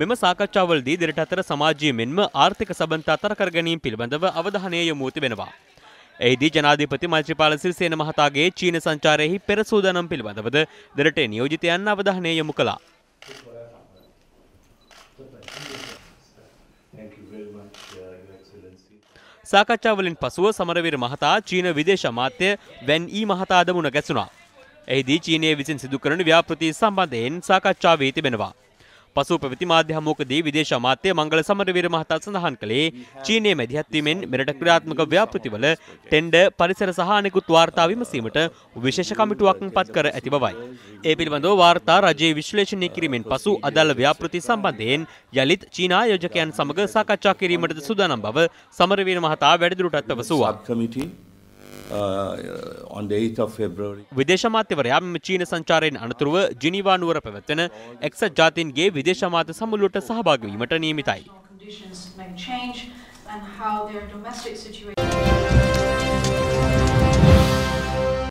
මෙම සාකච්ඡාවලදී දෙරට අතර සමාජයේ මෙන්ම ආර්ථික සබන්තා තරකර ගැනීම පිළිබඳව අවධානය යොමු ඇති වෙනවා. එහිදී ජනාධිපති මෛත්‍රීපාල සිරිසේන මහතාගේ චීන සංචාරයෙහි පෙර සූදානම් පිළිබඳවද දෙරටේ නියෝජිතයන් අවධානය යොමු කළා. සාකච්ඡාවලින් පසුව සමරවීර මහතා චීන විදේශ අමාත්‍ය වැන් ඊ මහතාද මුණ ගැසුණා. එහිදී චීනය විසින් සිදු කරන ව්‍යාපෘති සම්බන්ධයෙන් සාකච්ඡා වී තිබෙනවා. පසු පැවති මාධ්‍ය හමුවකදී විදේශ අමාත්‍ය මංගල සමරවීර මහතා සඳහන් කළේ චීනයේ මැදිහත්වීමෙන් මෙරට ක්‍රියාත්මක ව්‍යාපෘතිවල ටෙන්ඩර් පරිසර සහ අනෙකුත් වාර්තා විමසීමට විශේෂ කමිටුවක් පත් කර ඇති බවයි. ඒ පිළිබඳව වාර්තා රජයේ විශ්ලේෂණය කිරීමෙන් පසු අදාළ ව්‍යාපෘති සම්බන්ධයෙන් යළිත් චීන ආයෝජකයන් සමග සාකච්ඡා කිරීමටද සූදානම් බව සමරවීර මහතා වැඩිදුරටත් පැවසුවා. Uh, විදේශමාත්‍යවරයාම චීන සංචාරයෙන් අනතුරුව ජිනිවානුවර පැවැත්වෙන එක්සත් ජාතින්ගේ විදේශමාත සමුළුවට සහභාගවීමට නියමිතයි.